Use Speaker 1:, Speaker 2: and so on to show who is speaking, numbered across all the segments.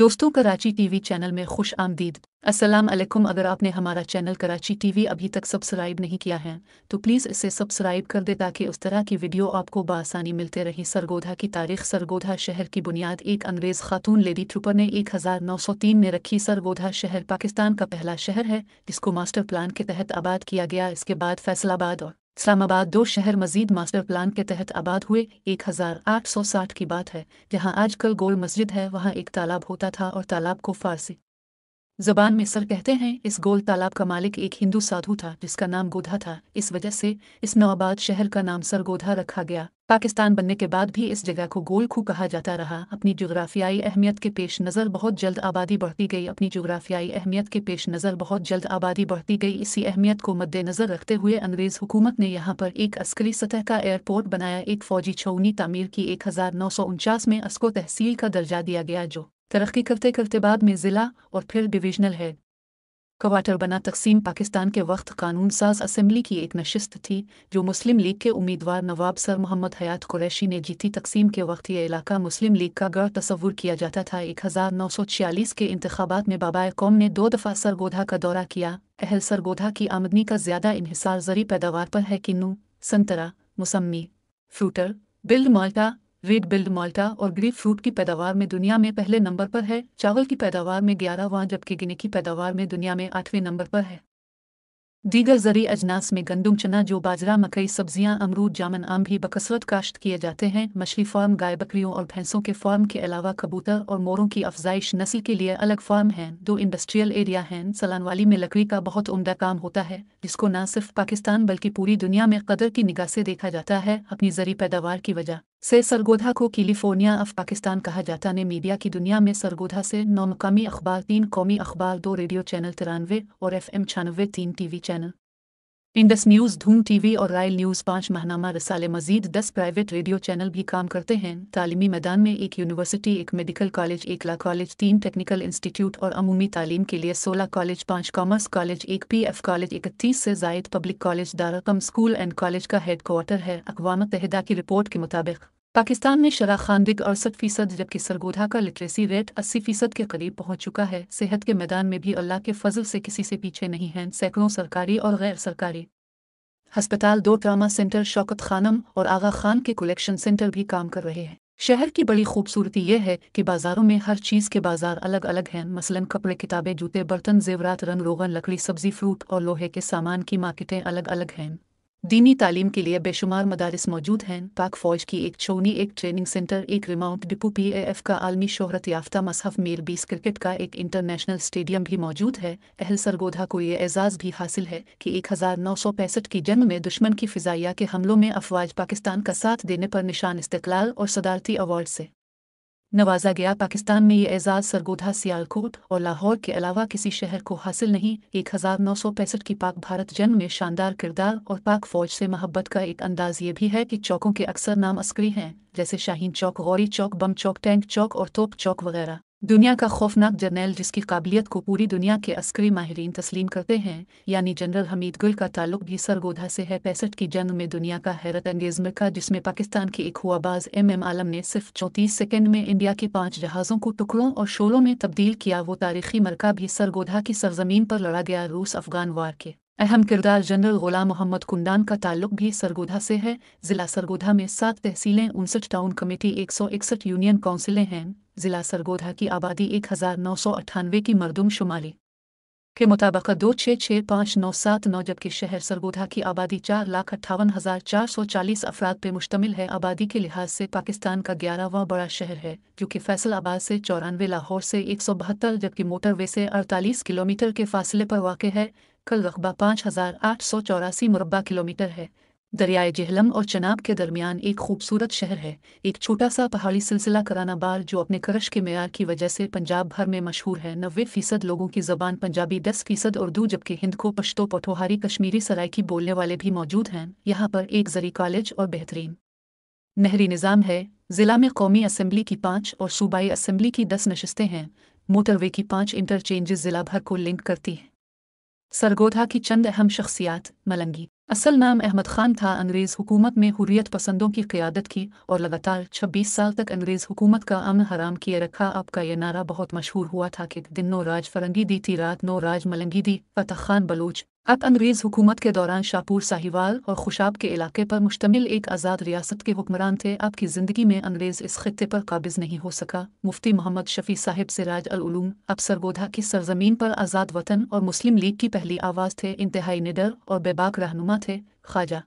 Speaker 1: दोस्तों Karachi TV channel में खुश आमदीद अस्सलाम वालेकुम अगर आपने हमारा चैनल कराची टीवी अभी तक सब्सक्राइब नहीं किया है तो प्लीज़ इसे सब्सक्राइब कर दे ताकि उस तरह की वीडियो आपको बासानी मिलते रहे सरगोधा की तारीख सरगोधा शहर की बुनियाद एक अंग्रेज़ खातून लेडी ट्रुपर ने एक हज़ार नौ सौ तीन में रखी सरगोधा शहर पाकिस्तान का पहला शहर है जिसको मास्टर प्लान के तहत आबाद किया गया इसके बाद फैसलाबाद और इस्लामाबाद दो शहर मजीद मास्टर प्लान के तहत आबाद हुए 1860 की बात है जहां आजकल गोल मस्जिद है वहां एक तालाब होता था और तालाब को फारसी जबान में सर कहते हैं इस गोल तालाब का मालिक एक हिंदू साधु था जिसका नाम गोधा था इस वजह से इस नवाबाद शहर का नाम सरगोधा रखा गया पाकिस्तान बनने के बाद भी इस जगह को गोलखू कहा जाता रहा अपनी जोग्राफियाई अहमियत के पेश नज़र बहुत जल्द आबादी बढ़ती गई अपनी जोग्राफियाई अहमियत के पेश नज़र बहुत जल्द आबादी बढ़ती गई इसी अहमियत को मद्देनज़र रखते हुए अंग्रेज़ हुकूमत ने यहाँ पर एक अस्करी सतह का एयरपोर्ट बनाया एक फ़ौजी छौनी तामीर की एक हज़ार नौ सौ उनचास में अस्को तहसील का दर्जा दिया गया जो तरक्की करते करते बाद में ज़िला और फिर डिवीजनल है क्वार्टर बना तकसीम पाकिस्तान के वक्त कानून साज असम्बली की एक नशस्त थी जो मुस्लिम लीग के उम्मीदवार नवाब सर मोहम्मद हयात कुरैशी ने जीती तकसीम के वक्त यह इलाका मुस्लिम लीग का गढ़ तस्वूर किया जाता था एक हज़ार नौ सौ छियालीस के इंतबात में बाबा कौम ने दो दफ़ा सरगोधा का दौरा किया अहल सरगोधा की आमदनी का ज़्यादा इंहसार जरी पैदावार पर है किन्नू संतरा मुसम्मी फ्रूटर बिल्ड माल्टा रेड बिल्ड माल्टा और ग्रीप फ्रूट की पैदावार में दुनिया में पहले नंबर पर है चावल की पैदावार में ग्यारहवां जबकि गिने की पैदावार में दुनिया में आठवें नंबर पर है दीगर जरी अजनास में गंदुम चना जो बाजरा मकई सब्जियां अमरूद जामन आम भी बकसरत काश्त किए जाते हैं मछली फार्म गाय बकरियों और भैंसों के फार्म के अलावा कबूतर और मोरों की अफजाइश नस्ल के लिए अलग फार्म हैं दो इंडस्ट्रियल एरिया हैं सलानवाली में लकड़ी का बहुत उम्दा काम होता है जिसको न सिर्फ पाकिस्तान बल्कि पूरी दुनिया में कदर की निगाह से देखा जाता है अपनी जरी पैदावार की वजह से सरगोधा को कैलिफोर्निया ऑफ पाकिस्तान कहा जाता ने मीडिया की दुनिया में सरगोधा से नौ मकामी अखबार तीन कौमी अखबार दो रेडियो चैनल तिरानवे और एफ एम छियानवे तीन TV channel Indus news Dhoom TV और रॉयल न्यूज पाँच महनामा रसाले मजीद दस प्राइवेट रेडियो चैनल भी काम करते हैं तालीमी मैदान में एक यूनिवर्सिटी एक मेडिकल कॉलेज एक ला कॉलेज तीन टेक्निकल इंस्टीट्यूट और अमूमी तालीम के लिए सोलह कॉलेज पाँच कॉमर्स कॉलेज एक पी एफ कॉलेज इकतीस से जायद पब्लिक कॉलेज दारकम स्कूल एंड कॉलेज का हेड क्वार्टर है अकवा मतहदा की रिपोर्ट के मुताबिक पाकिस्तान में शराब खानदिग अड़सठ फीसद जबकि सरगोधा का लिटरेसी रेट अस्सी फीसद के करीब पहुंच चुका है सेहत के मैदान में भी अल्लाह के फजल से किसी से पीछे नहीं हैं सैकड़ों सरकारी और गैर सरकारी हस्पताल दो ट्रामा सेंटर शौकत खानम और आगा खान के कलेक्शन सेंटर भी काम कर रहे हैं शहर की बड़ी खूबसूरती यह है कि बाजारों में हर चीज़ के बाजार अलग अलग हैं मसलन कपड़े किताबें जूते बर्तन जेवरात रंग रोगन लकड़ी सब्जी फ्रूट और लोहे के सामान की मार्केटें अलग अलग हैं दीनी तालीम के लिए बेशुमार मदारस मौजूद हैं पाक फ़ौज की एक छोनी एक ट्रेनिंग सेंटर एक रिमाउंट डिपो पी एफ का आलमी शोहरत याफ्ता मसहफ मेल बीस क्रिकेट का एक इंटरनेशनल स्टेडियम भी मौजूद है अहल सरगोधा को यह एजाज़ भी हासिल है कि एक हज़ार नौ सौ पैंसठ की जन्म में दुश्मन की फ़िज़ाइया के हमलों में अफवाज पाकिस्तान का साथ देने पर निशान इस्तलाल और सदारती अवार्ड से नवाजा गया पाकिस्तान में ये एजाज़ सरगोधा सियालकोट और लाहौर के अलावा किसी शहर को हासिल नहीं एक हज़ार नौ सौ पैंसठ की पाक भारत जंग में शानदार किरदार और पाक फ़ौज से मोहब्बत का एक अंदाज ये भी है कि चौकों के अक्सर नाम अस्करी हैं जैसे शाहीन चौक गौरी चौक बम चौक टैंक चौक और तोप चौक वगैरह दुनिया का खौफनाक जर्नैल जिसकी काबिलियत को पूरी दुनिया के अस्करी माहरीन तस्लीम करते हैं यानी जनरल हमीद गुल का ताल्लुक भी सरगोधा से है पैंसठ की जंग में दुनिया का हैरत अंगेज मका जिसमें पाकिस्तान के एक हुआबाज एम एम आलम ने सिर्फ चौंतीस सेकेंड में इंडिया के पांच जहाज़ों को टुकड़ों और शोलों में तब्दील किया वो तारीखी मरका भी सरगोधा की सरजमीन पर लड़ा गया रूस अफगान वार के अहम किरदार जनरल गुलाम मोहम्मद कुंडान का ताल्लुक भी सरगोधा से है जिला सरगोधा में सात तहसीलें उनसठ टाउन कमेटी एक सौ इकसठ यूनियन काउंसिलें हैं जिला सरगोधा की आबादी एक हज़ार नौ सौ अट्ठानवे की मरदम शुमाली के मुताबिक दो छः छः पाँच नौ सात नौ जबकि शहर सरगोधा की आबादी चार लाख अट्ठावन हज़ार चार सौ चालीस अफराद पर मुश्तमिल है आबादी के लिहाज से पाकिस्तान का ग्यारहवा बड़ा शहर है जो कि फैसलाबाद से चौरानवे लाहौर से एक सौ बहत्तर जबकि मोटरवे से अड़तालीस किलोमीटर के फासले पर वाक़ है कल रकबा पाँच हजार आठ सौ चौरासी मुरबा किलोमीटर है दरियाए जहलम और चनाब के दरमियान एक खूबसूरत शहर है एक छोटा सा पहाड़ी सिलसिला कराना बार जो अपने करश के मैार की वजह से पंजाब भर में मशहूर है नबे फ़ीसद लोगों की ज़बान पंजाबी दस फ़ीसद उर्दू जबकि हिंद को पश्तो पठोहारी कश्मीरी सरायकी बोलने वाले भी मौजूद हैं यहाँ पर एक जरी कॉलेज और बेहतरीन नहरी निज़ाम है ज़िला में कौमी असम्बली की पाँच और सूबाई असम्बली की दस नशस्तें हैं मोटरवे की पाँच इंटरचेंजेस ज़िला भर को लिंक करती हैं सरगोधा की चंद अहम शख्सियात मलंगी असल नाम अहमद खान था अंग्रेज़ हुकूमत में हुरियत पसंदों की क़्यादत की और लगातार 26 साल तक अंग्रेज़ हुकूमत का अमन हराम किए रखा आपका यह नारा बहुत मशहूर हुआ था कि दिन नो राज फरंगी दी थी रात नो राज मलंगी दी फतह खान बलोच अब अंग्रेज़ हुकूमत के दौरान शाहपुर साहिवाल और खुशाब के इलाके पर मुश्तमिल एक आज़ाद रियासत के हुक्मरान थे अब की ज़िंदगी में अंग्रेज़ इस खत्े पर काबिज नहीं हो सका मुफ्ती मोहम्मद शफ़ी साहिब सिराज अलूम अब सरगोधा की सरजमीन पर आज़ाद वतन और मुस्लिम लीग की पहली आवाज़ थे इंतहाई निडर और बेबाक रहनुमा थे ख्वाजा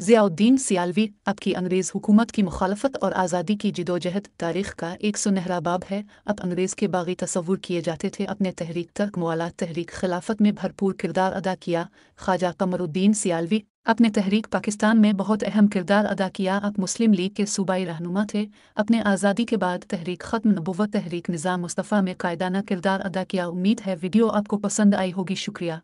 Speaker 1: जियाउद्दीन सियालवी की अंग्रेज़ हुकूमत की मुखालफत और आज़ादी की जिदोजहद तारीख का एक सुनहरा बाब है अब अंग्रेज़ के बागी तस्वूर किए जाते थे अपने तहरीक तक मौला तहरीक खिलाफत में भरपूर किरदार अदा किया ख्वाजा कमरुद्दीन सियालवी अपने तहरीक पाकिस्तान में बहुत अहम किरदार अदा किया आप मुस्लिम लीग के सूबाई रहनुमा थे अपने आज़ादी के बाद तहरीक ख़त्म नबूत तहरीक निज़ाम मुस्तफ़ा में कायदाना किरदार अदा किया उम्मीद है वीडियो आपको पसंद आई होगी शुक्रिया